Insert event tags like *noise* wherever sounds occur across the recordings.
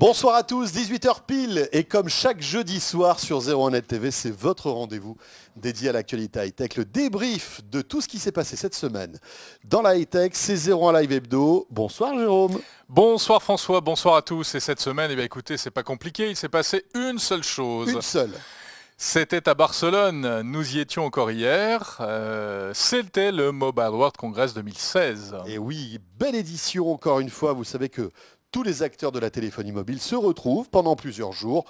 Bonsoir à tous, 18h pile et comme chaque jeudi soir sur 01net TV, c'est votre rendez-vous dédié à l'actualité high-tech, le débrief de tout ce qui s'est passé cette semaine dans la high-tech, c'est 01 Live Hebdo. Bonsoir Jérôme. Bonsoir François, bonsoir à tous et cette semaine, eh bien, écoutez, c'est pas compliqué, il s'est passé une seule chose. Une seule. C'était à Barcelone, nous y étions encore hier, euh, c'était le Mobile World Congress 2016. Et oui, belle édition encore une fois, vous savez que tous les acteurs de la téléphonie mobile se retrouvent pendant plusieurs jours.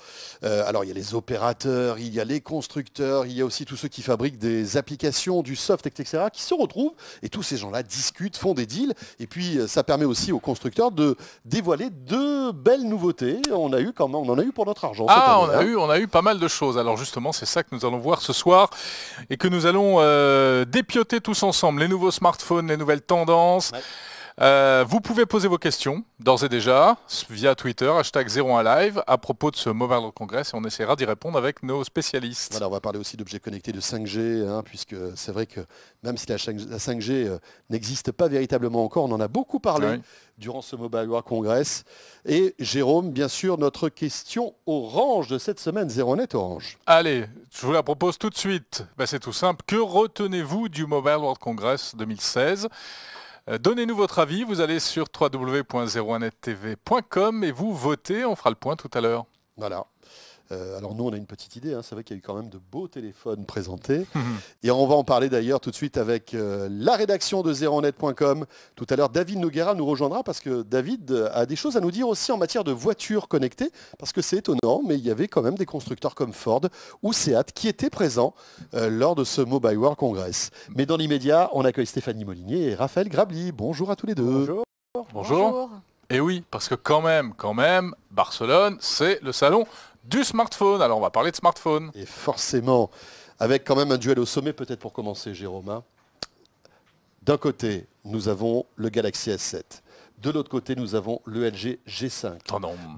Euh, alors il y a les opérateurs, il y a les constructeurs, il y a aussi tous ceux qui fabriquent des applications, du soft, etc., qui se retrouvent. Et tous ces gens-là discutent, font des deals. Et puis euh, ça permet aussi aux constructeurs de dévoiler de belles nouveautés. On, a eu on en a eu pour notre argent. Ah, on a, hein. eu, on a eu pas mal de choses. Alors justement, c'est ça que nous allons voir ce soir et que nous allons euh, dépioter tous ensemble. Les nouveaux smartphones, les nouvelles tendances. Euh, vous pouvez poser vos questions, d'ores et déjà, via Twitter, hashtag 01live, à propos de ce Mobile World Congress, et on essaiera d'y répondre avec nos spécialistes. Voilà, on va parler aussi d'objets connectés de 5G, hein, puisque c'est vrai que même si la 5G euh, n'existe pas véritablement encore, on en a beaucoup parlé durant ce Mobile World Congress. Et Jérôme, bien sûr, notre question orange de cette semaine, 0net orange. Allez, je vous la propose tout de suite. Bah, c'est tout simple. Que retenez-vous du Mobile World Congress 2016 euh, donnez-nous votre avis, vous allez sur www.01nettv.com et vous votez, on fera le point tout à l'heure. Voilà. Euh, alors nous, on a une petite idée, hein. c'est vrai qu'il y a eu quand même de beaux téléphones présentés. *laughs* Mhm. Et on va en parler d'ailleurs tout de suite avec euh, la rédaction de zeronet.com. Tout à l'heure, David Noguera nous rejoindra parce que David euh, a des choses à nous dire aussi en matière de voitures connectées, parce que c'est étonnant, mais il y avait quand même des constructeurs comme Ford ou Seat qui étaient présents lors de ce Mobile World Congress. Mais dans l'immédiat, on accueille Stéphanie Molinier et Raphaël Grabli. Bonjour à tous les deux. Bonjour. Bonjour. Et oui, parce que quand même, quand même, Barcelone, c'est le salon du smartphone. Alors on va parler de smartphone. Et forcément, avec quand même un duel au sommet peut-être pour commencer, Jérôme. Hein. D'un côté, nous avons le Galaxy S7. De l'autre côté, nous avons le LG G5.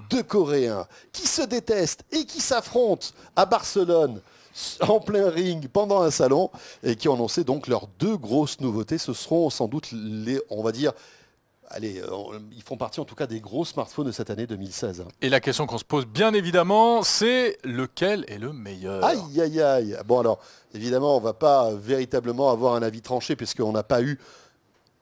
Deux Coréens qui se détestent et qui s'affrontent à Barcelone en plein ring pendant un salon et qui ont annoncé donc leurs deux grosses nouveautés. Ce seront sans doute les, on va dire, allez, euh, ils font partie en tout cas des gros smartphones de cette année 2016. Hein. Et la question qu'on se pose bien évidemment, c'est lequel est le meilleur Aïe, aïe, aïe. Bon alors, évidemment, on ne va pas véritablement avoir un avis tranché puisqu'on n'a pas eu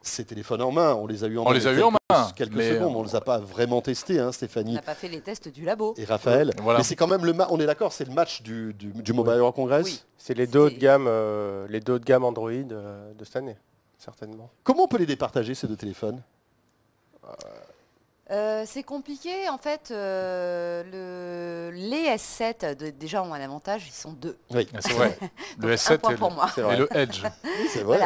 ces téléphones en main. On les a eu en on main. Les a eu quelques, en main. Quelques mais on ne les a pas vraiment testés, hein, Stéphanie. On n'a pas fait les tests du labo. Et Raphaël. Euh, mais c'est quand même le on est d'accord, c'est le match du, Mobile World Congress. C'est les deux de gamme, euh, de gamme Android de cette année, certainement. Comment on peut les départager ces deux téléphones euh, c'est compliqué. En fait, euh, les S7, déjà ont un avantage, ils sont deux. Oui, *laughs* c'est vrai. le S7 et, le, *laughs* *laughs* Edge. c'est vrai.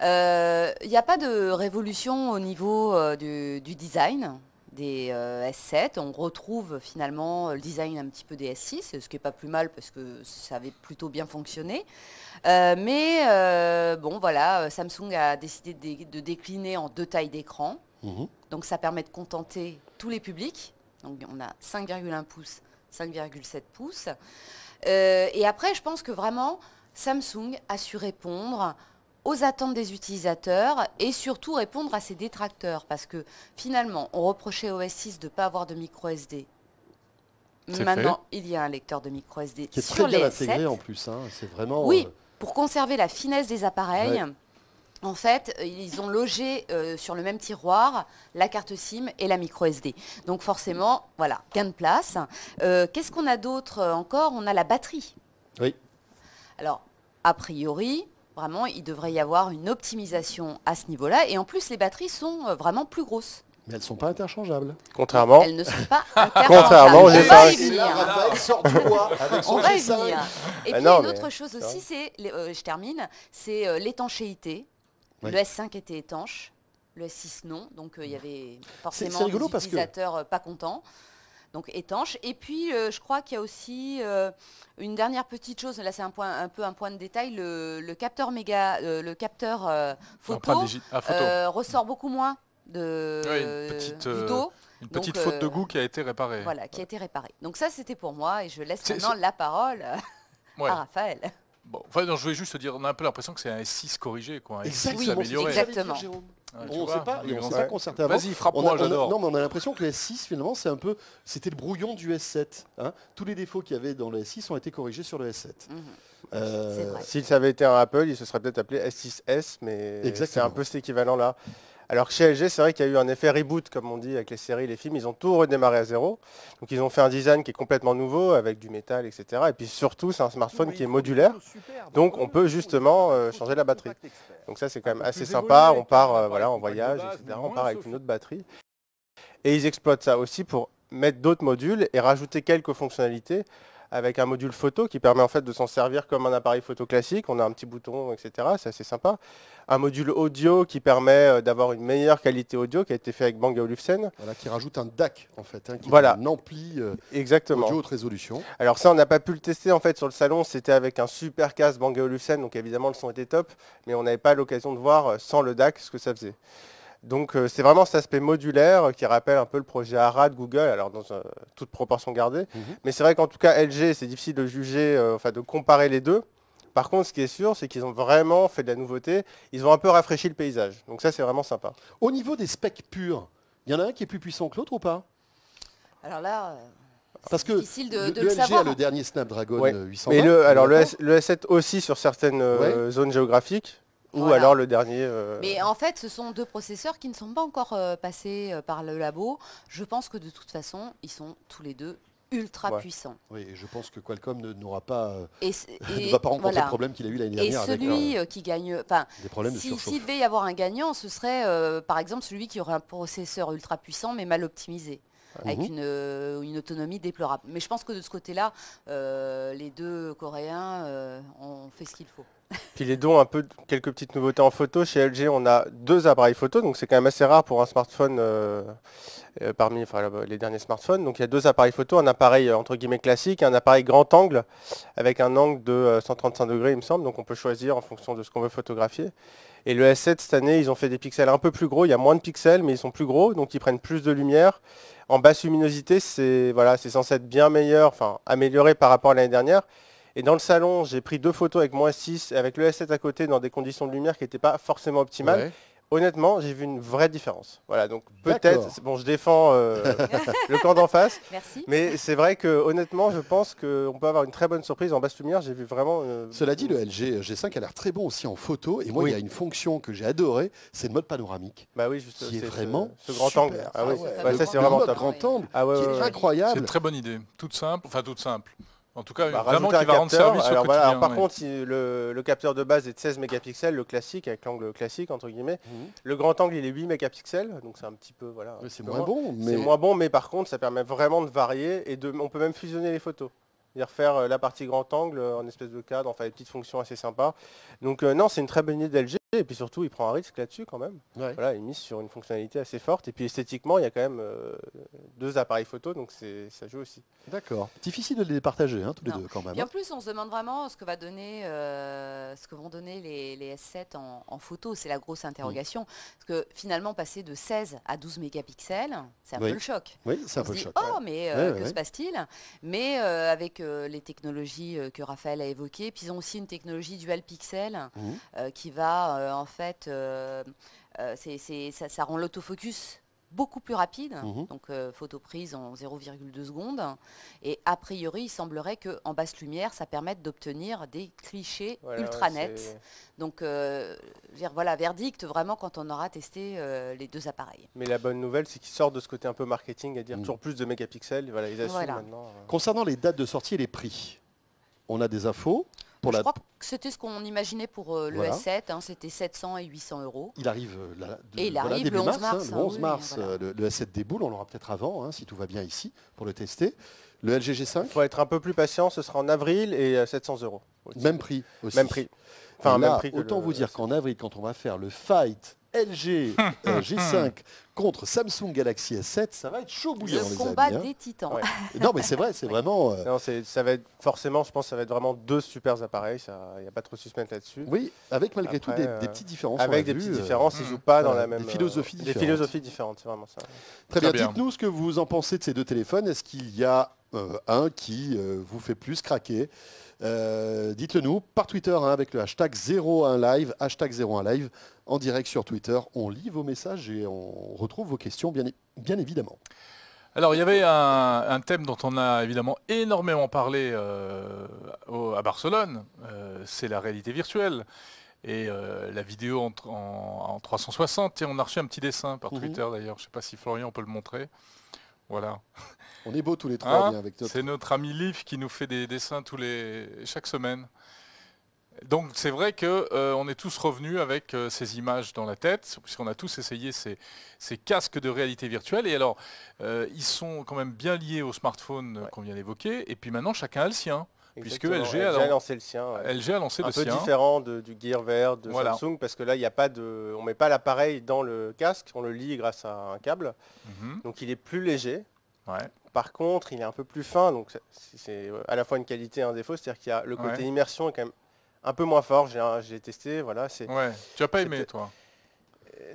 Il n'y euh, a pas de révolution au niveau du, design des S7. On retrouve finalement le design un petit peu des S6, ce qui n'est pas plus mal parce que ça avait plutôt bien fonctionné. mais bon, voilà, Samsung a décidé de décliner en deux tailles d'écran. Mhm. Donc ça permet de contenter tous les publics. Donc on a 5,1 pouces, 5,7 pouces. Euh, et après, je pense que vraiment, Samsung a su répondre aux attentes des utilisateurs et surtout répondre à ses détracteurs. Parce que finalement, on reprochait au S6 de ne pas avoir de micro SD. Maintenant, il y a un lecteur de micro SD qui est sur très bien intégré en plus. Hein. C'est vraiment. Oui, euh, pour conserver la finesse des appareils. En fait, euh, ils ont logé euh, sur le même tiroir la carte SIM et la micro SD. Donc forcément, voilà, gain de place. Euh, qu'est-ce qu'on a d'autre encore On a la batterie. Oui. Alors, a priori, vraiment, il devrait y avoir une optimisation à ce niveau-là. Et en plus, les batteries sont vraiment plus grosses. Mais elles ne sont pas interchangeables. Contrairement. Elles ne sont pas *laughs* interchangeables. Contrairement, on On va y Et bah puis, une autre chose aussi, c'est, je termine, c'est l'étanchéité. Le S5 était étanche, le S6 non, donc euh, il y avait forcément des utilisateurs euh, pas contents. Donc étanche. Et puis euh, je crois qu'il y a aussi une dernière petite chose, là c'est un, point, un peu un point de détail, le, capteur méga, le capteur photo, ressort beaucoup moins de, une petite, petite faute de goût qui a été réparée. Voilà, qui a été réparée. Donc ça c'était pour moi et je laisse maintenant la parole à Raphaël je voulais juste dire, on a un peu l'impression que c'est un S6 corrigé, quoi. Un S6 amélioré. Exactement. on ne sait pas, on pas Vas-y, frappe-moi, j'adore. Non, mais on a l'impression que le S6, finalement, c'est un peu, c'était le brouillon du S7. Hein. Tous les défauts qu'il y avait dans le S6 ont été corrigés sur le S7. Mm euh, avait été un Apple, il se serait peut-être appelé S6S, mais c'est un peu cet équivalent-là. Alors que chez LG, c'est vrai qu'il y a eu un effet reboot, comme on dit, avec les séries, les films. Ils ont tout redémarré à zéro. Donc ils ont fait un design qui est complètement nouveau, avec du métal, etc. Et puis surtout, c'est un smartphone qui est modulaire. Donc on peut justement euh, changer la batterie. Donc ça, c'est quand même assez sympa. On part euh, voilà, en voyage, etc. On part avec une autre batterie. Et ils exploitent ça aussi pour mettre d'autres modules et rajouter quelques fonctionnalités avec un module photo qui permet en fait de s'en servir comme un appareil photo classique. On a un petit bouton, etc. C'est assez sympa. Un module audio qui permet euh, d'avoir une meilleure qualité audio qui a été fait avec Bang Olufsen. Voilà, qui rajoute un DAC en fait, hein, qui un ampli euh, audio haute résolution. Alors ça, on n'a pas pu le tester en fait sur le salon. C'était avec un super casque Bang Olufsen, donc évidemment le son était top, mais on n'avait pas l'occasion de voir euh, sans le DAC ce que ça faisait. Donc euh, c'est vraiment cet aspect modulaire qui rappelle un peu le projet ARA de Google, alors dans euh, toute proportion gardée. Mhm. Mais c'est vrai qu'en tout cas LG, c'est difficile de juger, euh, enfin de comparer les deux. Par contre, ce qui est sûr, c'est qu'ils ont vraiment fait de la nouveauté. Ils ont un peu rafraîchi le paysage. Donc ça, c'est vraiment sympa. Au niveau des specs purs, il y en a un qui est plus puissant que l'autre ou pas Alors là... Parce difficile de, le, de le, LG a le dernier Snapdragon 800. 820. Mais le, alors le, S, 7 aussi sur certaines zones géographiques. Ou alors le dernier. Euh, mais en fait, ce sont deux processeurs qui ne sont pas encore euh, passés euh, par le labo. Je pense que de toute façon, ils sont tous les deux ultra puissants Oui, et je pense que Qualcomm n'aura pas, et va *laughs* pas rencontrer le problème qu'il a eu l'année dernière. Et celui qui gagne, enfin, s'il si devait y avoir un gagnant, ce serait par exemple celui qui aurait un processeur ultra puissant mais mal optimisé avec mhm. euh, une, autonomie déplorable. Mais je pense que de ce côté-là, euh, les deux Coréens euh, ont fait ce qu'il faut. *laughs* Puis les dons, un peu quelques petites nouveautés en photo. Chez LG, on a deux appareils photo, donc c'est quand même assez rare pour un smartphone parmi les derniers smartphones. Donc il y a deux appareils photo, un appareil entre guillemets classique et un appareil grand angle avec un angle de 135 degrés, il me semble. Donc on peut choisir en fonction de ce qu'on veut photographier. Et le S7 cette année, ils ont fait des pixels un peu plus gros. Il y a moins de pixels, mais ils sont plus gros, donc ils prennent plus de lumière en basse luminosité, c'est voilà, censé être bien meilleur, enfin amélioré par rapport à l'année dernière. Et dans le salon, j'ai pris deux photos avec s 6 avec le S7 à côté dans des conditions de lumière qui n'étaient pas forcément optimales honnêtement, j'ai vu une vraie différence. Voilà, donc peut-être, bon, je défends euh, *laughs* le camp d'en face, Merci. mais c'est vrai que honnêtement, je pense qu'on peut avoir une très bonne surprise en basse lumière. J'ai vu vraiment. Euh, Cela dit, le LG G5 a l'air très bon aussi en photo, et moi, il y a une fonction que j'ai adorée, c'est le mode panoramique. Bah oui, justement. qui vraiment ce, grand angle. Ah, ah c'est vraiment un grand angle, ah incroyable. C'est une très bonne idée, toute simple, enfin toute simple. En tout cas, bah, vraiment qui va rendre service Par contre, le, capteur de base est de 16 mégapixels, le classique, avec l'angle classique, entre guillemets. Mhm. Le grand angle, il est 8 mégapixels, donc c'est un petit peu... voilà. C'est moins, bon. Mais... C'est moins bon, mais par contre, ça permet vraiment de varier et de, on peut même fusionner les photos. C'est-à-dire faire euh, la partie grand angle euh, en espèce de cadre, enfin des petites fonctions assez sympas. Donc euh, non, c'est une très bonne idée d'LG. Et puis surtout, il prend un risque là-dessus quand même. Voilà, il mise sur une fonctionnalité assez forte. Et puis esthétiquement, il y a quand même euh, deux appareils photo, donc ça joue aussi. D'accord. Difficile de les partager hein, tous les deux quand même. Et en hein. plus, on se demande vraiment ce que, euh, vont donner les, S7 en, photo. C'est la grosse interrogation. Mm. Parce que finalement, passer de 16 à 12 mégapixels, c'est un peu le choc. Oui, c'est un peu le choc. Oh, mais euh, que se passe-t-il Mais avec les technologies que Raphaël a évoquées, puis ils ont aussi une technologie dual pixel mm. qui va euh, en fait, euh, euh, ça, rend l'autofocus beaucoup plus rapide, mhm. donc photo prise en 0,2 secondes. Et a priori, il semblerait qu'en basse lumière, ça permette d'obtenir des clichés ultra nets. Donc, voilà, verdict vraiment quand on aura testé les deux appareils. Mais la bonne nouvelle, c'est qu'ils sortent de ce côté un peu marketing, à dire mhm. toujours plus de mégapixels. Voilà, Concernant les dates de sortie et les prix, on a des infos je crois que c'était ce qu'on imaginait pour euh, le S7, hein, c'était 700 et 800 euros. Il arrive, euh, et il arrive le 11 hein, mars, le, hein, S7 euh, déboule, on l'aura peut-être avant, si tout va bien ici, pour le tester. Le LG G5 Il faut être un peu plus patient, ce sera en avril et 700 euros. Même prix aussi. Même prix. Enfin, même prix autant vous dire qu'en avril, quand on va faire le fight LG G5 *laughs* euh, contre Samsung Galaxy S7, ça va être chaud bouillant. combat hein. des titans. Non mais c'est vrai, c'est *laughs* vraiment... Euh, ça va être, forcément, je pense, ça va être vraiment deux super appareils, il n'y a pas trop de suspense là-dessus. Oui, avec malgré tout des, petites différences. Avec des petites euh, différences, ils mmh. jouent pas dans la même... philosophie. philosophies différentes. Des philosophies différentes, c'est vraiment ça. Très, bien. dites-nous ce que vous en pensez de ces deux téléphones. Est-ce qu'il y a un qui vous fait plus craquer euh, dites-le nous par Twitter hein, avec le hashtag 01live, hashtag 01live, en direct sur Twitter. On lit vos messages et on retrouve vos questions, bien, évidemment. Alors il y avait un, thème dont on a évidemment énormément parlé euh, à Barcelone, euh, c'est la réalité virtuelle. Et la vidéo en, en, 360, et on a reçu un petit dessin par mmh Twitter d'ailleurs, je ne sais pas si Florian peut le montrer. Voilà. On est beau tous les trois hein C'est notre ami Liv qui nous fait des dessins tous les chaque semaine. Donc c'est vrai qu'on euh, est tous revenus avec euh, ces images dans la tête, puisqu'on a tous essayé ces, casques de réalité virtuelle. Et alors, euh, ils sont quand même bien liés au smartphone qu'on vient d'évoquer. Et puis maintenant, chacun a le sien puisque LG, LG a, lancé le sien. LG un peu différent du Gear VR de Samsung parce que là, il ne a pas de, on met pas l'appareil dans le casque, on le lit grâce à un câble. Mhm. Donc il est plus léger. Par contre, il est un peu plus fin, donc c'est à la fois une qualité et un défaut. C'est-à-dire qu'il y a le côté immersion est quand même un peu moins fort. J'ai testé, voilà. c'est Tu n'as pas aimé, toi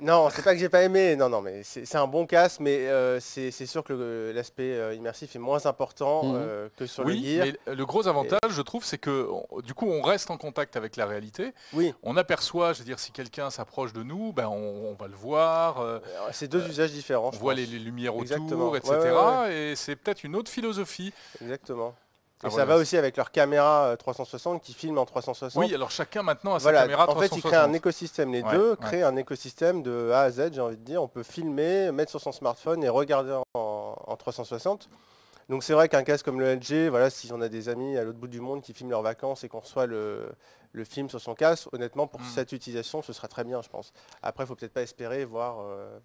non, c'est pas que j'ai pas aimé. Non, non, mais c'est un bon casque, mais euh, c'est sûr que l'aspect euh, immersif est moins important mhm. euh, que sur le Gear. Mais le gros avantage, je trouve, c'est que du coup, on reste en contact avec la réalité. Oui. On aperçoit, je veux dire, si quelqu'un s'approche de nous, ben on, va le voir. c'est deux usages différents. On voit les, lumières autour, etc. Et c'est peut-être une autre philosophie. Exactement. Et ah, ça va aussi avec leur caméra 360 euh, qui filme en 360. Oui, alors chacun maintenant a sa caméra En fait, ils créent un écosystème. Les deux créent un écosystème de A à Z, j'ai envie de dire. On peut filmer, mettre sur son smartphone et regarder en 360. Donc c'est vrai qu'un casque comme le LG, voilà, si on a des amis à l'autre bout du monde qui filment leurs vacances et qu'on reçoit le, film sur son casque, honnêtement, pour mm. cette utilisation, ce sera très bien, je pense. Après, il faut peut-être pas espérer voir, euh,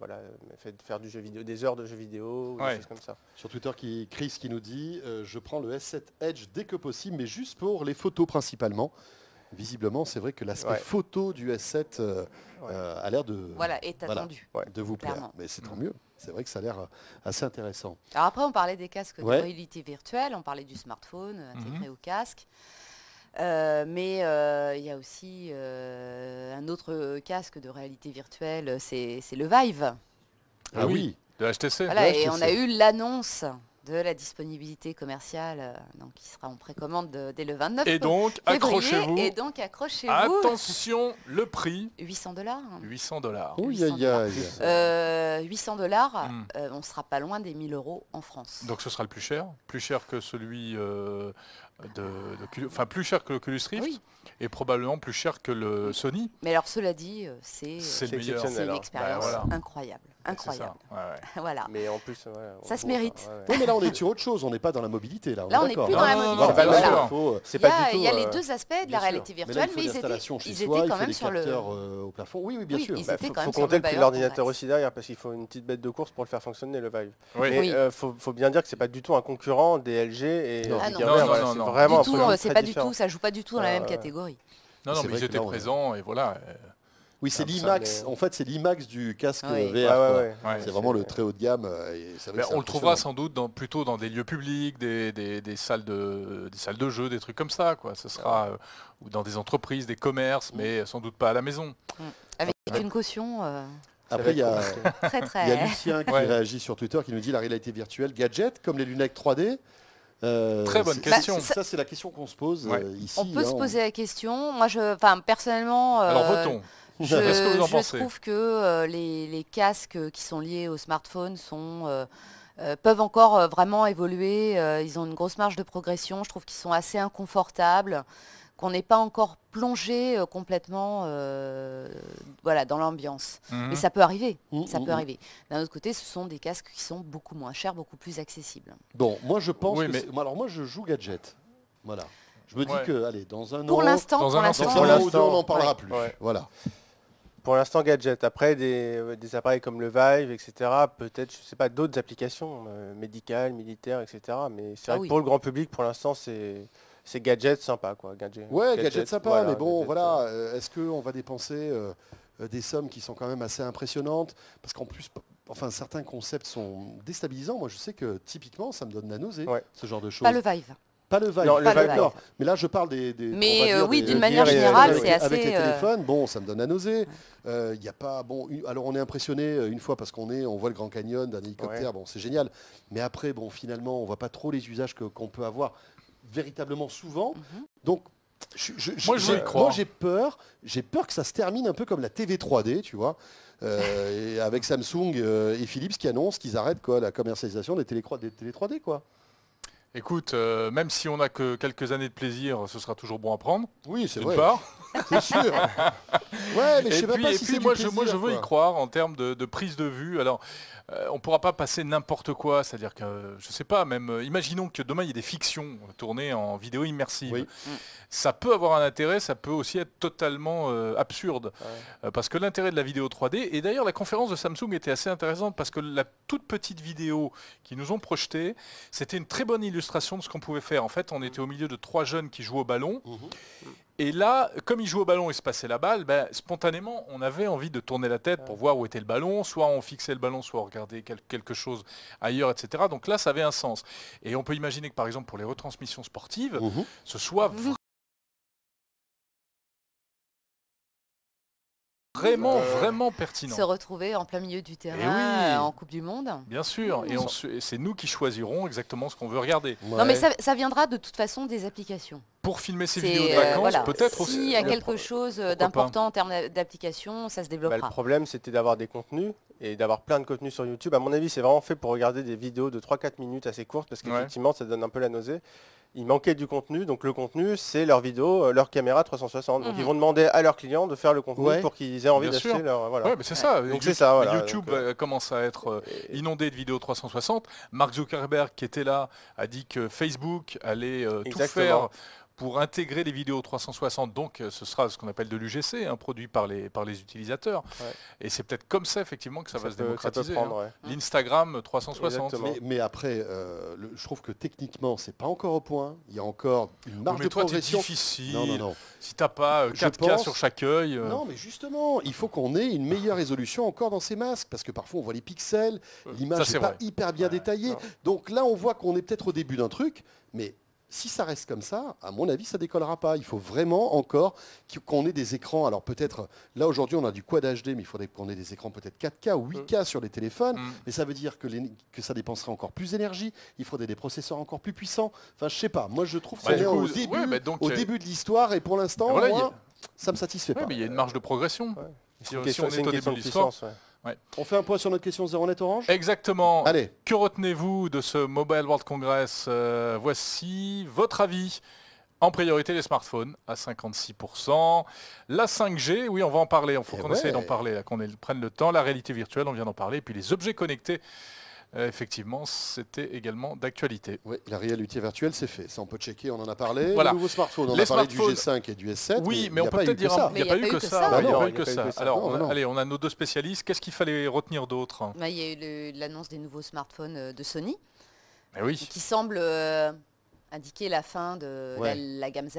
faire des heures de jeux vidéo ou des choses comme ça. Sur Twitter, qui, Chris qui nous dit, euh, je prends le S7 Edge dès que possible, mais juste pour les photos principalement visiblement, c'est vrai que l'aspect photo du S7 euh, a l'air de, voilà, est de vous plaire. Mais c'est tant mm. mieux. C'est vrai que ça a l'air euh, assez intéressant. Alors après, on parlait des casques de réalité virtuelle, on parlait du smartphone euh, intégré mhm. au casque. Euh, mais il y a aussi un autre casque de réalité virtuelle, c'est le Vive. Ah oui, HTC. et on a eu l'annonce de la disponibilité commerciale, euh, donc qui sera en précommande dès le 29 Et donc, accrochez-vous. Et donc, accrochez-vous. Attention, le prix. 800 dollars. 800 dollars. 800 dollars, on ne euh, hmm. euh, on sera pas loin des 1000 euros en France. Donc, ce sera le plus cher, plus cher que celui de, enfin plus cher que le Rift et probablement plus cher que le Sony. Mais alors, cela dit, c'est une expérience bah, incroyable. Incroyable. Ça. *laughs* voilà. Mais en plus, ça se mérite. Oui, mais là, on est sur autre chose. On n'est pas dans la mobilité là. On là, n'est plus hein. dans la mobilité. Il y a les euh, deux aspects de la réalité virtuelle, mais, ils étaient, ils étaient quand même sur le euh, au plafond. Oui, oui, bien sûr. Il bah, faut compter l'ordinateur aussi derrière, parce qu'il faut une petite bête de course pour le faire fonctionner le Vive. Mais euh, faut bien dire que c'est pas du tout un concurrent des LG et vraiment. C'est pas du tout. Ça joue pas du tout dans la ah, même catégorie. Non, non, mais ils étaient présents et voilà. Oui, c'est ah, l'IMAX. En fait, c'est l'IMAX du casque ah VR. c'est vraiment le très haut de gamme. Euh, ben, on le trouvera sans doute plutôt dans des lieux publics, des, salles de, des salles de jeu, des trucs comme ça. Quoi. Ce sera ah euh, dans des entreprises, des commerces, mm. mais sans doute pas à la maison. Mm. Avec une caution. Euh, Après, il y, a, Lucien qui *laughs* réagit sur Twitter qui nous dit la réalité virtuelle, gadget, comme les lunettes 3D, Très bonne question. ça, c'est la question qu'on se pose ici. On peut se hein, poser la question. Moi, je, personnellement. Alors votons. Je, trouve que euh, les, casques qui sont liés au smartphone euh, euh, peuvent encore vraiment évoluer. ils ont une grosse marge de progression. Je trouve qu'ils sont assez inconfortables, qu'on n'est pas encore plongé complètement voilà, dans l'ambiance. Mais mhm. ça peut arriver. Mhm, ça peut mhm. arriver. D'un autre côté, ce sont des casques qui sont beaucoup moins chers, beaucoup plus accessibles. Bon, moi je pense... Alors moi je joue gadget. Voilà. Je me dis que, allez, dans un pour an... Pour l'instant, on n'en parlera plus. Voilà. Pour l'instant gadget. Après euh, des, appareils comme le Vive, etc. Peut-être, je sais pas, d'autres applications euh, médicales, militaires, etc. Mais c'est vrai ah pour le grand public, pour l'instant, c'est c'est gadget sympa quoi. Gadget, ouais, gadget, sympa, mais bon, voilà. Euh. Est-ce qu'on va dépenser des sommes qui sont quand même assez impressionnantes Parce qu'en plus, enfin, certains concepts sont déstabilisants. Moi, je sais que typiquement, ça me donne la nausée, ce genre de choses. Pas le Vive. Pas le Vive, Mais là, je parle des... mais euh, oui, d'une manière générale, c'est assez... Avec les euh, téléphones, bon, ça me donne à nausée. Il euh, a pas... Bon, alors, on est impressionné une fois parce qu'on on voit le Grand Canyon d'un hélicoptère, bon, c'est génial. Mais après, bon, finalement, on ne voit pas trop les usages qu'on peut avoir véritablement souvent. Mhm. Donc, moi, j'ai peur. J'ai peur que ça se termine un peu comme la TV 3D, tu vois, avec Samsung et Philips qui annoncent qu'ils arrêtent quoi, la commercialisation des des télé 3D, quoi. Écoute, euh, même si on n'a que quelques années de plaisir, ce sera toujours bon à prendre. Oui, c'est vrai. *laughs* C'est sûr. mais et puis, moi, je, moi, je veux y croire en termes de, prise de vue. Alors, euh, on ne pourra pas passer n'importe quoi. C'est-à-dire que, je ne sais pas, même, euh, imaginons que demain, il y ait des fictions tournées en vidéo immersive. Mm. Ça peut avoir un intérêt, ça peut aussi être totalement euh, absurde. parce que l'intérêt de la vidéo 3D, et d'ailleurs, la conférence de Samsung était assez intéressante parce que la toute petite vidéo qu'ils nous ont projetée, c'était une très bonne illustration de ce qu'on pouvait faire. En fait, on était au milieu de trois jeunes qui jouent au ballon. Mm-hmm. Mm. Et là, comme il joue au ballon et se passait la balle, ben, spontanément, on avait envie de tourner la tête pour voir où était le ballon. Soit on fixait le ballon, soit on regardait quelque chose ailleurs, etc. Donc là, ça avait un sens. Et on peut imaginer que, par exemple, pour les retransmissions sportives, mmh ce soit mmh. vraiment, vraiment pertinent. Se retrouver en plein milieu du terrain euh, en Coupe du Monde. Bien sûr, mmh. et, c'est nous qui choisirons exactement ce qu'on veut regarder. Non, mais ça viendra de toute façon des applications pour filmer ses vidéos de euh, vacances, peut-être aussi. S'il y a quelque chose d'important en termes d'application, ça se bah, développera. le problème, c'était d'avoir des contenus et d'avoir plein de contenus sur YouTube. À mon avis, c'est vraiment fait pour regarder des vidéos de 3-4 minutes assez courtes parce qu'effectivement, ça donne un peu la nausée il manquait du contenu, donc le contenu c'est leur vidéo, euh, leur caméra 360. Donc ils mhm. vont demander à leurs clients de faire le contenu pour qu'ils aient envie d'acheter leur. Voilà. mais c'est ça. Donc c'est ça. YouTube euh, euh, commence à être inondé de vidéos 360. Mark Zuckerberg qui était là a dit que Facebook allait tout faire pour intégrer les vidéos 360, donc ce sera ce qu'on appelle de l'UGC, un hein, produit par les, par les utilisateurs. Et c'est peut-être comme ça, effectivement, que ça, va se démocratiser. Hein. L'Instagram 360. Mais, après, je trouve que techniquement, c'est pas encore au point. Hein. Il y a encore une marque de progression. difficile. Non, non, non. Si t'as pas 4K euh, sur chaque œil. Euh. Non, mais justement, il faut qu'on ait une meilleure résolution encore dans ces masques, parce que parfois on voit les pixels, euh, l'image n'est pas hyper bien détaillée. Donc là, on voit qu'on est peut-être au début d'un truc, mais si ça reste comme ça, à mon avis, ça décollera pas. Il faut vraiment encore qu'on ait des écrans. Alors peut-être, là aujourd'hui, on a du Quad HD, mais il faudrait qu'on ait des écrans peut-être 4K ou 8K mm. sur les téléphones. Mm. Mais ça veut dire que, ça dépenserait encore plus d'énergie. Il faudrait des processeurs encore plus puissants. Enfin, je sais pas. Moi, je trouve que bah, ça au, début, bah, au début de l'histoire et pour l'instant, moi, ça me satisfait pas. Mais il y a une marge de progression. Si, si on est au début de l'histoire. On fait un point sur notre question zéro net orange Exactement. Allez. Que retenez-vous de ce Mobile World Congress euh, Voici votre avis. En priorité, les smartphones à 56%. La 5G, oui, on va en parler. Il faut eh qu'on essaie d'en parler, qu'on prenne le temps. La réalité virtuelle, on vient d'en parler. Et puis les objets connectés euh, effectivement, c'était également d'actualité. Oui, la réalité virtuelle, c'est fait. Ça, on peut checker, on en a parlé. Les Le nouveau on a parlé du G5 et du S7. Oui, mais, on peut peut-être dire Il n'y a, pas eu que ça. il n'y a pas eu que ça. Alors, allez, on a nos deux spécialistes. Qu'est-ce qu'il fallait retenir d'autre bah, Il y a eu l'annonce des nouveaux smartphones euh, de Sony, eh qui semble euh, indiquer la fin de la gamme Z.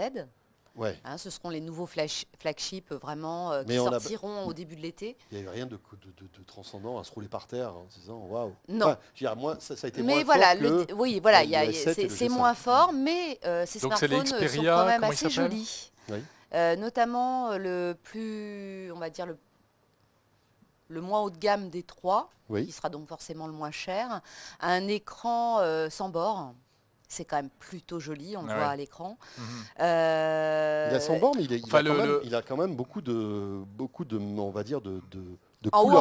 Hein, ce seront les nouveaux flagships euh, vraiment euh, qui sortiront au début de l'été. Il n'y eu rien de, transcendant à se rouler par terre en hein, se disant waouh. Non. mais moins voilà, oui, voilà, c'est moins fort, mais euh, ces smartphones sont quand même assez jolis. notamment le plus, on va dire, le le moins haut de gamme des trois, qui sera donc forcément le moins cher, un écran sans bord, c'est quand même plutôt joli, on le voit à l'écran. Mhm. Euh, il a son bord, mais il, a quand même beaucoup de, beaucoup de, on va dire, de, de de en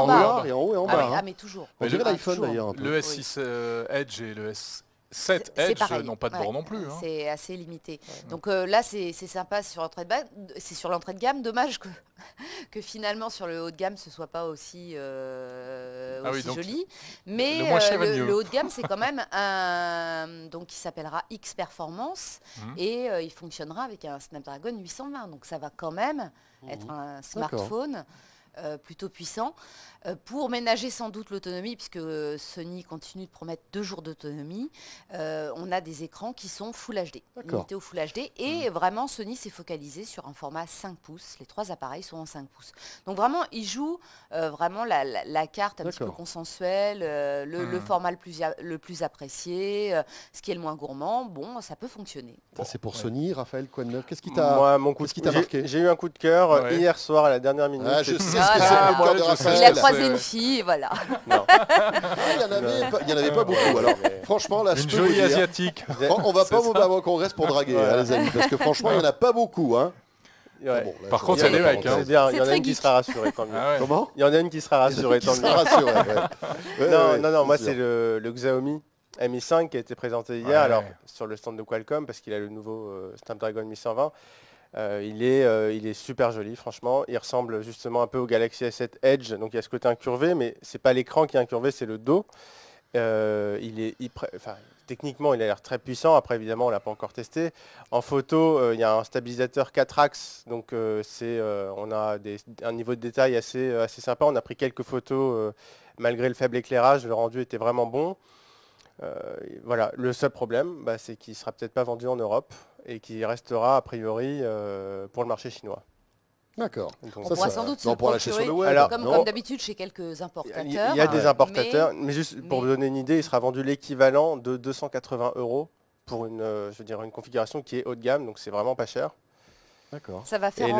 et en haut et en ah bas. Hein. Ah, mais toujours. d'ailleurs. Le S6 euh, Edge et le S, 7 Edge n'ont pas de bord non plus. Hein. C'est assez limité. Donc euh, là, c'est sympa sur l'entrée de, gamme. Dommage que, *laughs* que finalement sur le haut de gamme, ce soit pas aussi, euh, ah joli. Mais euh, le, haut de gamme, *laughs* c'est quand même un... Donc il s'appellera X Performance mhm. et il fonctionnera avec un Snapdragon 820. Donc ça va quand même être un smartphone plutôt puissant. Euh, pour ménager sans doute l'autonomie, puisque euh, Sony continue de promettre deux jours d'autonomie, euh, on a des écrans qui sont Full HD, au Full HD. Et vraiment, Sony s'est focalisé sur un format 5 pouces. Les trois appareils sont en 5 pouces. Donc vraiment, ils jouent vraiment la, carte un petit peu consensuelle, le, hmm. format le plus, apprécié, ce qui est le moins gourmand. Bon, ça peut fonctionner. c'est pour Sony. Raphaël Quenner, qu'est-ce qui t'a marqué J'ai eu un coup de cœur hier soir à la dernière minute. Ah, je sais que ah, c'est c'est une fille, voilà. *laughs* Ah, il n'y en, avait pas- en avait pas beaucoup. Alors, franchement, là, asiatique. On va *laughs* pas vous avant qu'on reste pour draguer, hein, les amis, parce que franchement, il n'y en a pas beaucoup. Hein. Par contre, il y a des mecs, hein. il y en a une qui sera rassurée ah Comment Il y en a une qui sera rassurée tant non, non, non, moi c'est le, Xiaomi Mi5 qui a été présenté hier, alors sur le stand de Qualcomm, parce qu'il a le nouveau euh, Snapdragon 1120. Euh, euh, il, est, super joli, franchement. Il ressemble justement un peu au Galaxy S7 Edge. Donc il y a ce côté incurvé, mais ce n'est pas l'écran qui est incurvé, c'est le dos. Euh, techniquement, il a l'air très puissant. Après, évidemment, on ne l'a pas encore testé. En photo, il y a un stabilisateur 4 axes. Donc on a un niveau de détail assez, sympa. On a pris quelques photos malgré le faible éclairage. Le rendu était vraiment bon. voilà, le seul problème, bah, c'est qu'il ne sera peut-être pas vendu en Europe et qui restera a priori euh, pour le marché chinois. D'accord. On pourra sans doute se le comme, d'habitude chez quelques importateurs. Il y a, des importateurs, mais, juste pour vous donner une idée, il sera vendu l'équivalent de 280 euros pour une, euh, je veux dire, une configuration qui est haut de gamme, donc c'est vraiment pas cher. D'accord. Ça va faire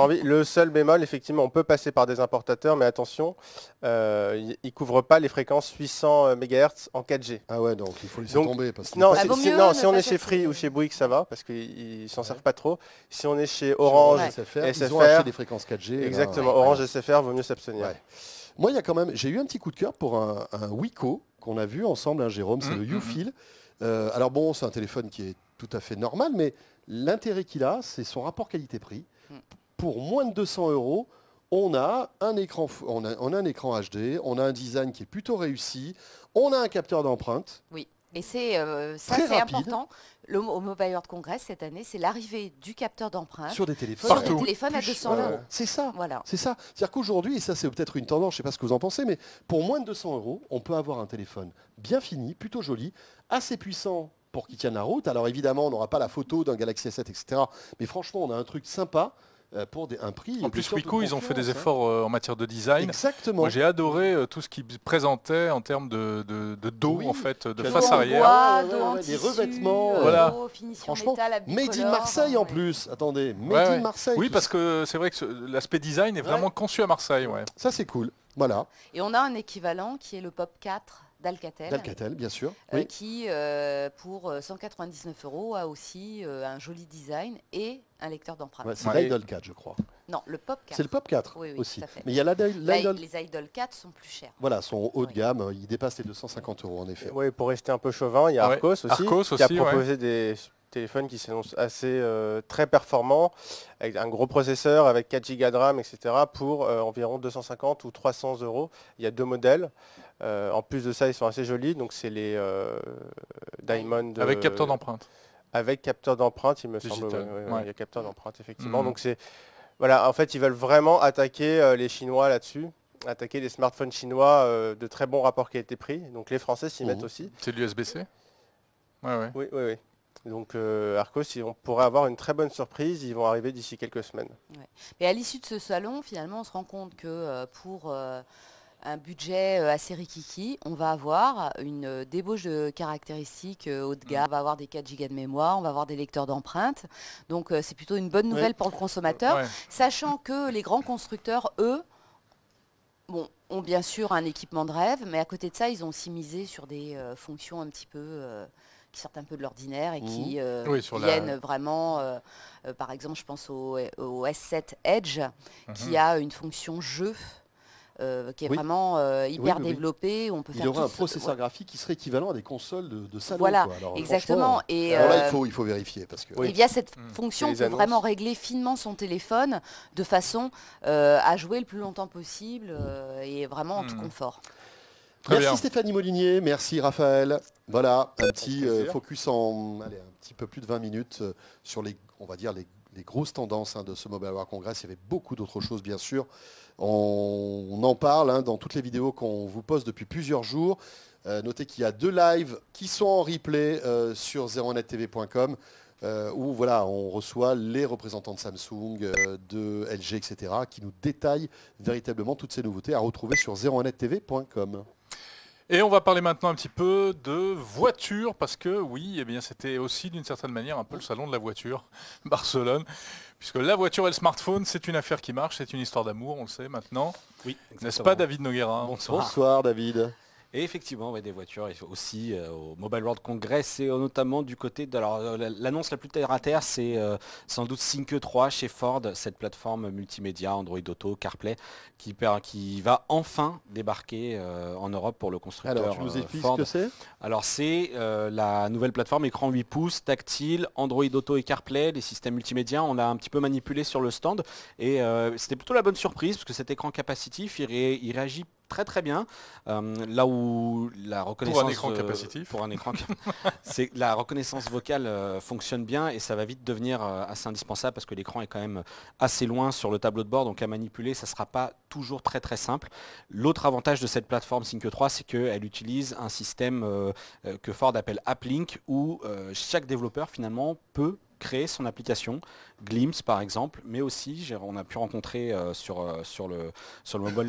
envie. Le, seul bémol, effectivement, on peut passer par des importateurs, mais attention, euh, ils ne couvrent pas les fréquences 800 euh, MHz en 4G. Ah ouais, donc il faut laisser tomber. Parce que non, ah, si, non, si on est chez Free ou chez Bouygues, ça va, parce qu'ils ne s'en servent pas trop. Si on est chez Orange, SFR, ils ont des fréquences 4G. Euh, exactement, Orange et Orange SFR, vaut mieux s'abstenir. Moi, il y a quand même, j'ai eu un petit coup de cœur pour un, Wico qu'on a vu ensemble, hein, Jérôme, c'est mm, le mm, Ufil. Mm. alors bon, c'est un téléphone qui est tout à fait normal, mais L'intérêt qu'il a, c'est son rapport qualité-prix. Hmm. Pour moins de 200 euros, on a, un écran, on, a, un écran HD, on a un design qui est plutôt réussi, on a un capteur d'empreinte. Oui. Et c'est euh, ça, c'est important. Le, au Mobile World Congress cette année, c'est l'arrivée du capteur d'empreinte sur des téléphones, à 200 euros. C'est ça. Voilà. C'est ça. C'est-à-dire qu'aujourd'hui, et ça, c'est peut-être une tendance. Je ne sais pas ce que vous en pensez, mais pour moins de 200 euros, on peut avoir un téléphone bien fini, plutôt joli, assez puissant pour qu'il tiennent la route. Alors évidemment, on n'aura pas la photo d'un Galaxy S7, etc. Mais franchement, on a un truc sympa euh, pour des, un prix. En plus, Wiko, ils ont fait des hein. efforts euh, en matière de design. Exactement. j'ai adoré euh, tout ce qu'ils présentaient en termes de, dos, en fait, de face arrière. Des revêtements. Voilà. Franchement, Made in Marseille en plus. Attendez, Made Marseille. Oui, parce que c'est vrai que l'aspect design est vraiment conçu à Marseille. Ouais. Ça, c'est cool. Voilà. Et on a un équivalent qui est le Pop 4 d'Alcatel. D'Alcatel, bien sûr. Euh, qui, euh, pour 199 euh, euros, a aussi un joli design et un lecteur d'empreintes. c'est l'Idol 4, je crois. Non, le Pop 4. C'est le Pop 4 aussi. Mais il y a l'Idol... Les Idol 4 sont plus chers. Voilà, sont haut de gamme. Ils dépassent les 250 euros, en effet. Oui, pour rester un peu chauvin, il y a ah Arcos aussi, qui a proposé des téléphone qui s'annonce assez euh, très performant, avec un gros processeur, avec 4 Go de RAM, etc., pour euh, environ 250 ou 300 euros. Il y a deux modèles. Euh, en plus de ça, ils sont assez jolis, donc c'est les Diamond... Avec capteur d'empreinte. Avec capteur d'empreinte, il me semble. Il y a capteur d'empreinte, effectivement. Mhm. Donc c'est... Voilà, en fait, ils veulent vraiment attaquer les Chinois là-dessus attaquer les smartphones chinois de très bons rapport qualité-prix. Donc les Français s'y mettent aussi. C'est l'USB-C ouais, Oui, oui, oui. Donc euh, Arcos, on pourrait avoir une très bonne surprise, ils vont arriver d'ici quelques semaines. Ouais. Et à l'issue de ce salon, finalement, on se rend compte que euh, pour euh, un budget assez rikiki, on va avoir une débauche de caractéristiques haut de gamme, mm. on va avoir des 4 Go de mémoire, on va avoir des lecteurs d'empreintes. Donc c'est plutôt une bonne nouvelle pour le consommateur, sachant que les grands constructeurs, eux, ont bien sûr un équipement de rêve, mais à côté de ça, ils ont aussi misé sur des fonctions un petit peu qui sortent un peu de l'ordinaire et qui mmh. euh, viennent vraiment, euh, euh, par exemple, je pense au, S7 Edge, qui mmh. a une fonction jeu. qui est vraiment hyper développée. il y aura un processeur graphique qui serait équivalent à des consoles de, de salon. Voilà, exactement. Et alors là, il faut, vérifier. Parce que... Et via cette mmh. fonction, pour vraiment régler finement son téléphone de façon à jouer le plus longtemps possible et vraiment en tout confort merci Stéphanie Molinier, merci Raphaël. Voilà, un petit euh, focus en un petit peu plus de 20 minutes euh, sur les, on va dire, les, grosses tendances hein, de ce Mobile World Congress. Il y avait beaucoup d'autres choses, bien sûr. On, en parle hein, dans toutes les vidéos qu'on vous poste depuis plusieurs jours. Euh, notez qu'il y a deux lives qui sont en replay sur 01 tvcom où voilà, on reçoit les représentants de Samsung, de LG, etc., qui nous détaillent véritablement toutes ces nouveautés à retrouver sur 01 tvcom et on va parler maintenant un petit peu de voiture, parce que oui, eh bien c'était aussi d'une certaine manière un peu le salon de la voiture, *laughs* Barcelone, puisque la voiture et le smartphone, c'est une affaire qui marche, c'est une histoire d'amour, on le sait maintenant. Oui, n'est-ce pas David Noguera Bonsoir David. Et effectivement, des voitures aussi euh, au Mobile World Congress et euh, notamment du côté de... Alors euh, l'annonce la plus terre à terre, c'est sans doute Sync 3 chez Ford, cette plateforme multimédia Android Auto, CarPlay, qui, qui va enfin débarquer en Europe pour le constructeur Alors c'est Alors c'est la nouvelle plateforme écran 8 pouces, tactile, Android Auto et CarPlay, les systèmes multimédia, on l'a un petit peu manipulé sur le stand et c'était plutôt la bonne surprise parce que cet écran capacitif, il, il réagit très bien. Euh, là où la reconnaissance... Euh, pour un écran Pour un écran c'est La reconnaissance vocale euh, fonctionne bien et ça va vite devenir assez indispensable parce que l'écran est quand même assez loin sur le tableau de bord, donc à manipuler, ça sera pas toujours très très simple. L'autre avantage de cette plateforme Sync 3, e c'est qu'elle utilise un système que Ford appelle AppLink où chaque développeur finalement peut créer son application Glimpse par exemple, mais aussi on a pu rencontrer euh, sur, euh, sur, le,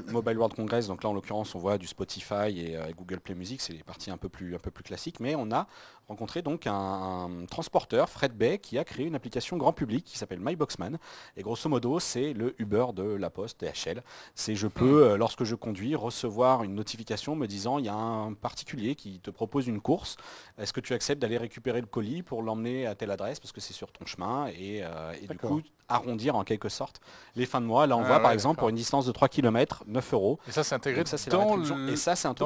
Mobile, World Congress, donc là en l'occurrence on voit du Spotify et, euh, Google Play Music, c'est les parties un peu, plus, un peu plus classiques, mais on a rencontré donc un, transporteur, Fred Bay, qui a créé une application grand public qui s'appelle MyBoxman, et grosso modo c'est le Uber de la Poste DHL. C'est je peux, lorsque je conduis, recevoir une notification me disant il y a un particulier qui te propose une course, est-ce que tu acceptes d'aller récupérer le colis pour l'emmener à telle adresse parce que c'est sur ton chemin et du coup arrondir en quelque sorte les fins de mois. Là, on ah voit par exemple pour une distance de 3 km, 9 euros. Et ça, c'est intégré ça, dans le... Et ça, c'est un qui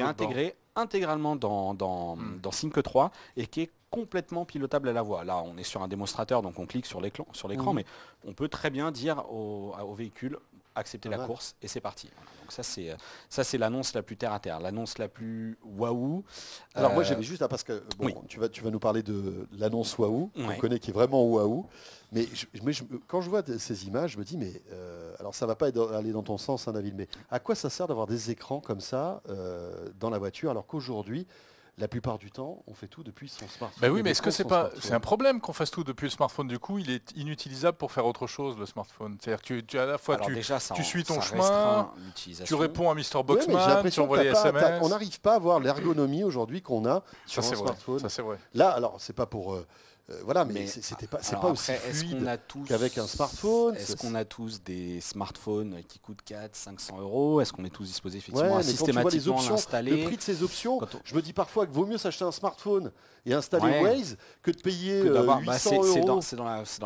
est intégré intégralement dans, dans, hmm. dans Sync 3 et qui est complètement pilotable à la voix. Là, on est sur un démonstrateur, donc on clique sur l'écran, sur l'écran, hmm. mais on peut très bien dire au, véhicule accepter la course et c'est parti. Donc ça c'est ça c'est l'annonce la plus terre à terre, l'annonce la plus waouh. Alors moi euh, j'avais juste là hein, parce que bon, tu vas tu vas nous parler de l'annonce waouh, on qu'on connaît qui est vraiment waouh. Mais, quand je vois ces images, je me dis, mais euh, alors ça va pas aller dans ton sens, un hein, David, mais à quoi ça sert d'avoir des écrans comme ça euh, dans la voiture alors qu'aujourd'hui, la plupart du temps, on fait tout depuis son smartphone. Ben mais oui, mais est-ce que c'est pas c'est un problème qu'on fasse tout depuis le smartphone Du coup, il est inutilisable pour faire autre chose le smartphone. C'est-à-dire tu, à la fois tu, suis ton chemin, tu réponds à Mr Boxman, tu envoies les SMS. on n'arrive pas à voir l'ergonomie aujourd'hui qu'on a sur un smartphone. Ça c'est vrai. Là, alors c'est pas pour euh, euh, voilà, mais, c'était pas, c'est pas aussi fluide qu'avec un smartphone. Est-ce qu'on a tous des smartphones qui coûtent 4, 500 euros Est-ce qu'on est tous disposés effectivement à systématiquement l'installer Le prix de ces options, je me dis parfois que vaut mieux s'acheter un smartphone et installer Waze que de payer 800 euh, bah, c'est, C'est dans, la, c'est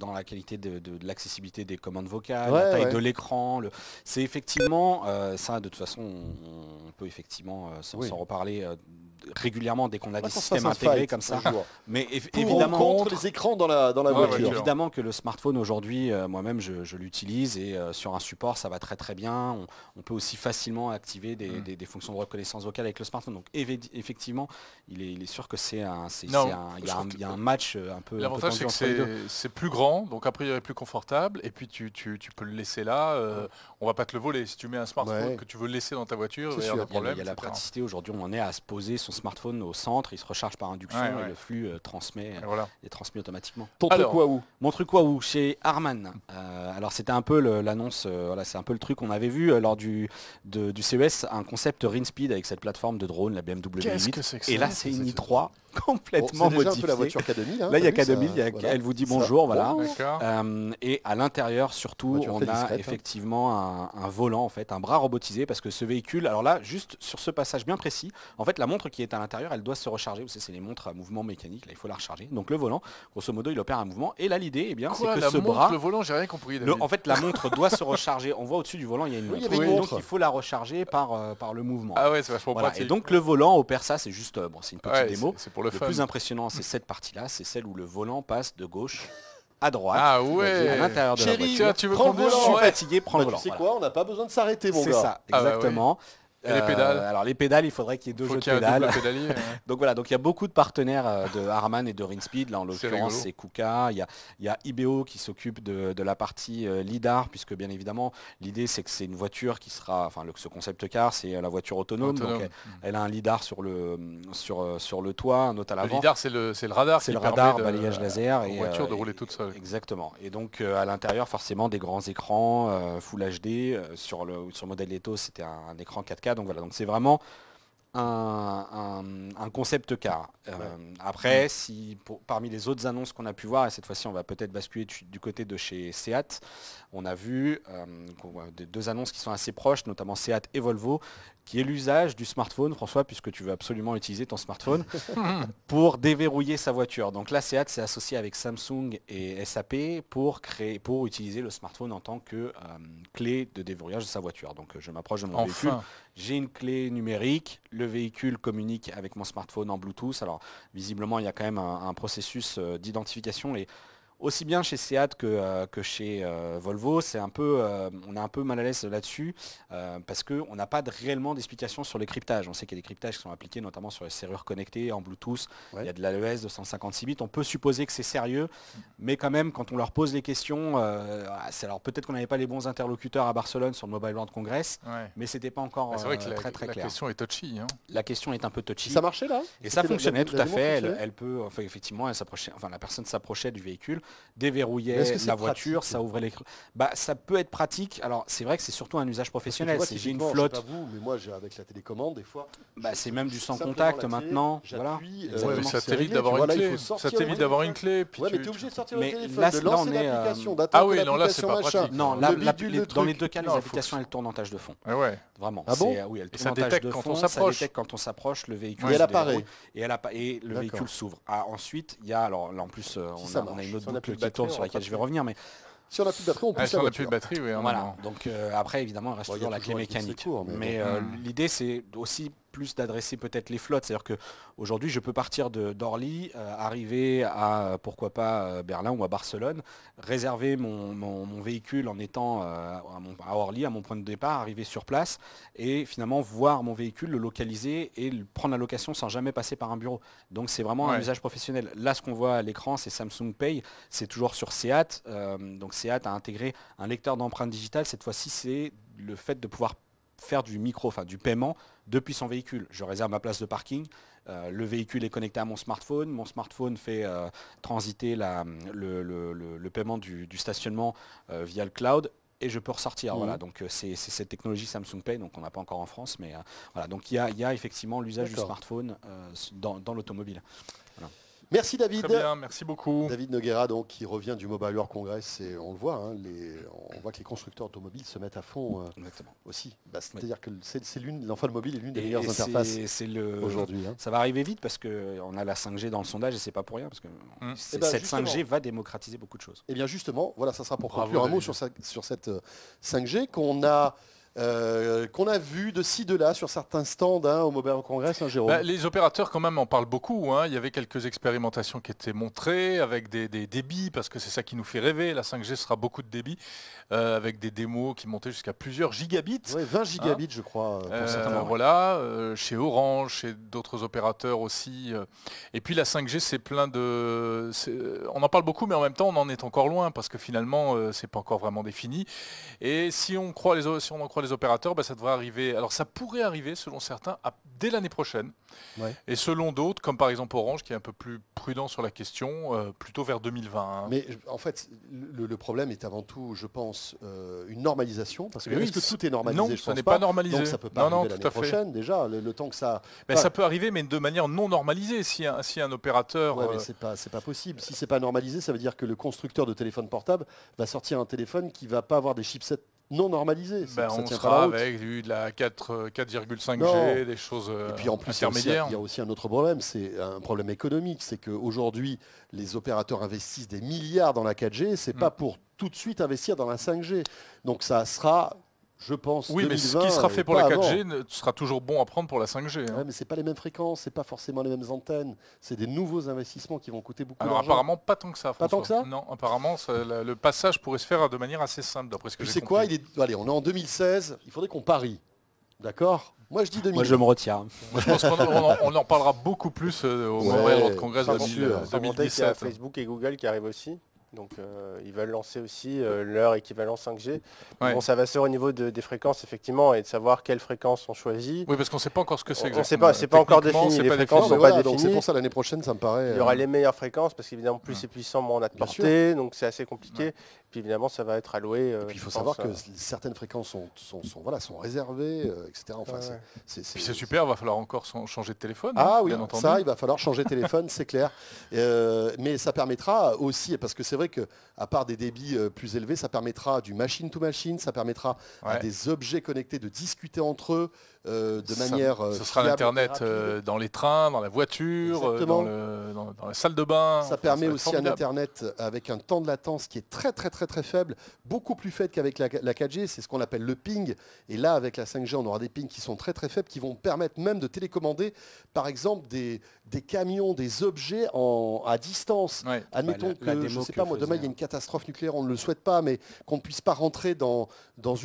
dans la qualité de, l'accessibilité des commandes vocales, la taille de l'écran. C'est effectivement, euh, ça de toute façon, on, peut effectivement s'en reparler régulièrement dès qu'on a des systèmes intégrés comme ça. Mais évidemment, contre les écrans dans la, dans la voiture. Évidemment que le smartphone aujourd'hui, euh, moi-même, je, l'utilise et euh, sur un support, ça va très très bien. On, peut aussi facilement activer mm. des, fonctions de reconnaissance vocale avec le smartphone. Donc effectivement, il est, sûr que c'est un, il y a un match euh, un peu. L'avantage c'est que c'est plus grand, donc a priori plus confortable, et puis tu, peux le laisser là. On va pas te le voler si tu mets un smartphone que tu veux le laisser dans ta voiture. Il y a la praticité aujourd'hui, on en est à se poser son smartphone au centre, il se recharge par induction et le flux euh, transmet, est transmis automatiquement. Ton truc Wahoo Mon truc Wahoo chez Arman. Euh, alors c'était un peu l'annonce, euh, voilà, c'est un peu le truc qu'on avait vu lors du, du CES, un concept Rinspeed avec cette plateforme de drone, la BMW 8. et là c'est une i3 *laughs* complètement modifié. la voiture k hein, Là, il y a K2000, elle vous dit bonjour, voilà. Euh, et à l'intérieur, surtout, on a hein. effectivement un, volant, en fait, un bras robotisé, parce que ce véhicule, alors là, juste sur ce passage bien précis, en fait, la montre qui est à l'intérieur, elle doit se recharger. Vous savez, c'est les montres à mouvement mécanique, là, il faut la recharger. Donc le volant, grosso modo, il opère un mouvement. Et là, l'idée, eh bien, c'est que ce bras... le volant, j'ai rien compris. en fait, la *laughs* montre doit se recharger. On voit au-dessus du volant, il y a une montre. donc il faut la recharger par, euh, par le mouvement. Ah ouais, c'est vachement pratique. Et donc le volant opère ça, c'est juste, euh, bon, c'est une petite démo le, plus impressionnant, c'est cette partie-là, c'est celle où le volant passe de gauche à droite. Ah ouais. À l'intérieur de Chérie, la voiture. Tu veux prends le volant. Je suis fatigué, prends le bah, volant. C'est quoi On n'a pas besoin de s'arrêter, mon gars. C'est ça, ah bah exactement les pédales euh, Alors les pédales, il faudrait qu'il y ait deux jeux de pédales. *laughs* donc voilà, donc il y a beaucoup de partenaires euh, de Harman et de Rinspeed. Là en l'occurrence c'est Kuka, il y a, IBO qui s'occupe de, la partie euh, LIDAR, puisque bien évidemment l'idée c'est que c'est une voiture qui sera, enfin ce concept car c'est la voiture autonome, donc mm. elle, a un LIDAR sur le, sur, sur le toit, notamment. autre à l'avant. Le LIDAR c'est le, le, radar C'est le radar, balayage laser. et voiture de rouler toute seule. Exactement. Et donc à l'intérieur forcément des grands écrans, Full HD, sur le, sur modèle Leto c'était un écran 4K donc voilà, donc c'est vraiment un, concept car. Euh, après, si parmi les autres annonces qu'on a pu voir, et cette fois-ci on va peut-être basculer du, côté de chez Seat, on a vu euh, deux annonces qui sont assez proches, notamment Seat et Volvo, qui est l'usage du smartphone, François, puisque tu veux absolument utiliser ton smartphone, *laughs* pour déverrouiller sa voiture. Donc là, SEAT s'est associé avec Samsung et SAP pour, créer, pour utiliser le smartphone en tant que euh, clé de déverrouillage de sa voiture. Donc je m'approche de mon véhicule, j'ai une clé numérique, le véhicule communique avec mon smartphone en Bluetooth. Alors visiblement, il y a quand même un, processus euh, d'identification aussi bien chez Seat que, euh, chez euh, Volvo, c'est un peu, euh, on est un peu mal à l'aise là-dessus parce qu'on n'a pas réellement d'explication sur les cryptages. On sait qu'il y a des cryptages qui sont appliqués notamment sur les serrures connectées en Bluetooth. Il y a de l'AES de 156 bits. On peut supposer que c'est sérieux, mais quand même, quand on leur pose les questions, ah, alors peut-être qu'on n'avait pas les bons interlocuteurs à Barcelone sur le Mobile World Congress, mais mais n'était pas encore bah, très clair. La question est touchy. Hein. La question est un peu touchy. Ça marchait là Et ça fonctionnait tout à fait. Elle, peut, effectivement, elle enfin, la personne s'approchait du véhicule déverrouillait la voiture, ça ouvrait les... Bah, ça peut être pratique. Alors, c'est vrai que c'est surtout un usage professionnel. si J'ai une flotte. mais moi, j'ai avec la télécommande, des fois. Bah, c'est même du sans contact maintenant. Voilà. Euh, ça t'évite d'avoir une clé. Ça t'évite d'avoir une clé. mais obligé de sortir le téléphone, là, de lancer euh, l'application, d'attendre Ah là, c'est pas pratique. dans les deux cas, les applications, elles tournent en tâche de fond. Ouais. Vraiment. Ah euh, Oui, elles tournent en tâche de fond. Ça détecte quand on s'approche, le véhicule. Et elle apparaît. Et le véhicule s'ouvre. Ah, ensuite, il y a, alors là, en plus, on a une autre le bâton sur laquelle je vais revenir, mais si on n'a plus de batterie, on ah, peut ah, la de batterie, hein, Voilà. Donc euh, après, évidemment, il reste bon, la clé mécanique. mais, euh, mmh. l'idée, c'est aussi plus d'adresser peut-être les flottes. C'est-à-dire qu'aujourd'hui, je peux partir d'Orly, euh, arriver à, pourquoi pas, euh, Berlin ou à Barcelone, réserver mon, véhicule en étant euh, à, Orly, à mon point de départ, arriver sur place, et finalement voir mon véhicule, le localiser et prendre la location sans jamais passer par un bureau. Donc c'est vraiment un usage professionnel. Là, ce qu'on voit à l'écran, c'est Samsung Pay, c'est toujours sur Seat. donc Seat a intégré un lecteur d'empreintes digitales. Cette fois-ci, c'est le fait de pouvoir faire du micro, enfin du paiement depuis son véhicule. Je réserve ma place de parking, euh, le véhicule est connecté à mon smartphone, mon smartphone fait euh, transiter le, paiement du, stationnement euh, via le cloud et je peux ressortir. Mhm. Voilà, donc c'est cette technologie Samsung Pay, donc on n'a pas encore en France, mais voilà, donc il y, a, effectivement l'usage du smartphone dans l'automobile. Merci David. merci beaucoup. David Noguera donc qui revient du Mobile World Congress et on le voit, hein, on voit que les constructeurs automobiles se mettent à fond euh, aussi. Bah, c'est-à-dire que c'est l'enfant de mobile est l'une des meilleures interfaces aujourd'hui. Hein. Ça va arriver vite parce qu'on euh, a la 5G dans le sondage et c'est pas pour rien parce que mm. eh ben, cette 5G va démocratiser beaucoup de choses. Et eh bien justement, voilà, ça sera pour conclure un mot sur cette 5G euh, qu'on a. Euh, qu'on a vu de ci, de là, sur certains stands hein, au Mobile Congress, hein, bah, Les opérateurs, quand même, en parlent beaucoup. Hein. Il y avait quelques expérimentations qui étaient montrées avec des, débits, parce que c'est ça qui nous fait rêver. La 5G sera beaucoup de débits, euh, avec des démos qui montaient jusqu'à plusieurs gigabits. Ouais, 20 gigabits, je crois. Euh, voilà, chez Orange, chez d'autres opérateurs aussi. Et puis la 5G, c'est plein de... On en parle beaucoup, mais en même temps, on en est encore loin, parce que finalement, c'est pas encore vraiment défini. Et si on croit les, si on en croit les opérateurs, bah, ça devrait arriver. Alors ça pourrait arriver, selon certains, dès l'année prochaine. Et selon d'autres, comme par exemple Orange, qui est un peu plus prudent sur la question, euh, plutôt vers 2020. Hein. Mais en fait, le, problème est avant tout, je pense, euh, une normalisation. Parce que que tout est normalisé Non, ça n'est pas, normalisé. Donc ça peut pas non, arriver l'année prochaine déjà. Le, temps que ça. Mais ben, ça peut arriver, mais de manière non normalisée. Si un, si un opérateur. Ouais, euh, mais c'est pas c'est pas possible. Si c'est pas normalisé, ça veut dire que le constructeur de téléphone portable va sortir un téléphone qui va pas avoir des chipsets non normalisé. Ben, on sera avec de la 4,5G, euh, des choses euh, Et puis en plus, Il y, a aussi un autre problème, c'est un problème économique. C'est qu'aujourd'hui, les opérateurs investissent des milliards dans la 4G. C'est n'est mm. pas pour tout de suite investir dans la 5G. Donc ça sera je pense. Oui, mais ce qui sera fait pour la 4G sera toujours bon à prendre pour la 5G. Hein. Ouais, mais c'est pas les mêmes fréquences, c'est pas forcément les mêmes antennes, c'est des nouveaux investissements qui vont coûter beaucoup d'argent. Alors apparemment pas tant que ça. Pas tant que ça Non, apparemment le passage pourrait se faire de manière assez simple d'après ce que j'ai compris. C'est quoi Il est... Allez, on est en 2016, il faudrait qu'on parie. D'accord moi je dis 2016. Moi je me retiens. je pense qu'on en, on en parlera beaucoup plus euh, au Congrès de de 2017. Facebook et Google qui arrivent aussi. Donc euh, ils veulent lancer aussi euh, leur équivalent 5G. Bon, ça va se faire au niveau des fréquences, effectivement, et de savoir quelles fréquences on choisit. Oui, parce qu'on ne sait pas encore ce que c'est exactement. sait pas, pas euh, encore défini, les pas fréquences sont pas C'est pour ça l'année prochaine, ça me paraît... Il y aura les meilleures fréquences, parce qu'évidemment, plus c'est puissant, moins on a de portée, donc c'est assez compliqué puis évidemment, ça va être alloué. Euh, il faut savoir que certaines fréquences sont, sont, voilà, sont réservées, euh, etc. Enfin, c'est, super, il va falloir encore changer de téléphone. Ah hein, oui, ça, il va falloir changer de téléphone, c'est clair. Euh, mais ça permettra aussi, parce que c'est vrai que à part des débits plus élevés, ça permettra du machine-to-machine, ça permettra à des objets connectés de discuter entre eux, euh, de manière. Euh, ce sera l'Internet euh, dans les trains, dans la voiture, dans, la salle de bain. Ça permet aussi un Internet avec un temps de latence qui est très très très très faible, beaucoup plus faible qu'avec la, 4G, c'est ce qu'on appelle le ping. Et là, avec la 5G, on aura des pings qui sont très très faibles, qui vont permettre même de télécommander, par exemple, des, camions, des objets à distance. Admettons bah, que, la pas demain il y a une hein. catastrophe nucléaire, on ne le souhaite pas, mais qu'on ne puisse pas rentrer dans,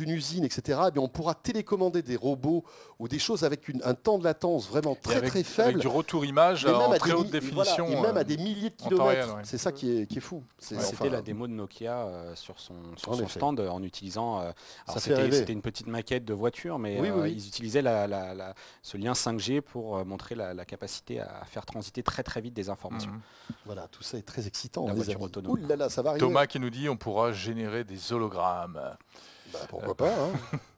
une usine, etc. Eh on pourra télécommander des robots ou des choses avec un temps de latence vraiment très très faible. Avec du retour image en très haute définition. et même à euh, des milliers de kilomètres. C'est ça qui est, fou. C'était la démo de Nokia euh, sur son, stand euh, en utilisant. C'était une petite maquette de voiture, mais ils utilisaient ce lien 5G pour montrer la, capacité à faire transiter très très vite des informations. Mhm. Voilà, tout ça est très excitant. La hein, voiture autonome. Thomas qui nous dit on pourra générer des hologrammes. Bah, pourquoi pas hein.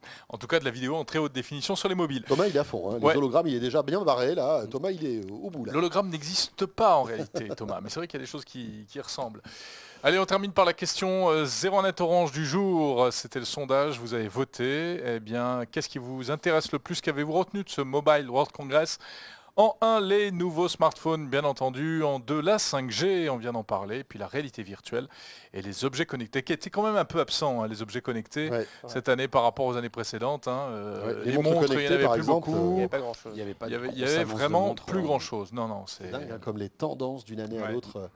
*laughs* En tout cas, de la vidéo en très haute définition sur les mobiles. Thomas, il est à fond. Hein. il est déjà bien barré là. Thomas, il est au bout là. L'hologramme n'existe pas en réalité, *laughs* Thomas. Mais c'est vrai qu'il y a des choses qui, ressemblent. Allez, on termine par la question 0 euh, net orange du jour. C'était le sondage, vous avez voté. Eh bien, qu'est-ce qui vous intéresse le plus Qu'avez-vous retenu de ce Mobile World Congress en un, les nouveaux smartphones, bien entendu. En deux, la 5G, on vient d'en parler. Puis la réalité virtuelle et les objets connectés, qui étaient quand même un peu absents, hein, les objets connectés, cette année par rapport aux années précédentes. Hein. Euh, les, montres, il n'y avait exemple, Il n'y avait pas euh, grand-chose. Il n'y avait, vraiment plus euh, grand-chose. Non, non, c'est hein, comme les tendances d'une année à l'autre.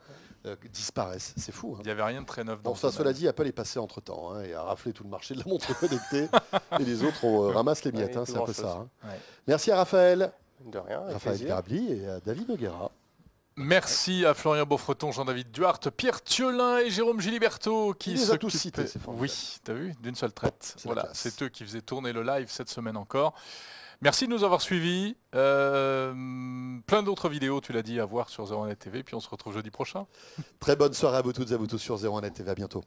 disparaissent. C'est fou. Il n'y avait rien de très neuf. Dans bon, ça, cela dit, Apple est passé entre temps Il et a raflé tout le marché de la montre connectée *laughs* et les autres ramassent les miettes. c'est un peu ça. Merci à Raphaël. De rien. et euh, David Merci à Florian Beaufreton, Jean-David Duarte, Pierre Thiolin et Jérôme Giliberto qui se sont tous cités. Oui, t'as vu, d'une seule traite. Voilà, c'est eux qui faisaient tourner le live cette semaine encore. Merci de nous avoir suivis. Euh, plein d'autres vidéos, tu l'as dit, à voir sur 01net TV. Puis on se retrouve jeudi prochain. Très bonne soirée à vous toutes et à vous tous sur 01net TV. À bientôt.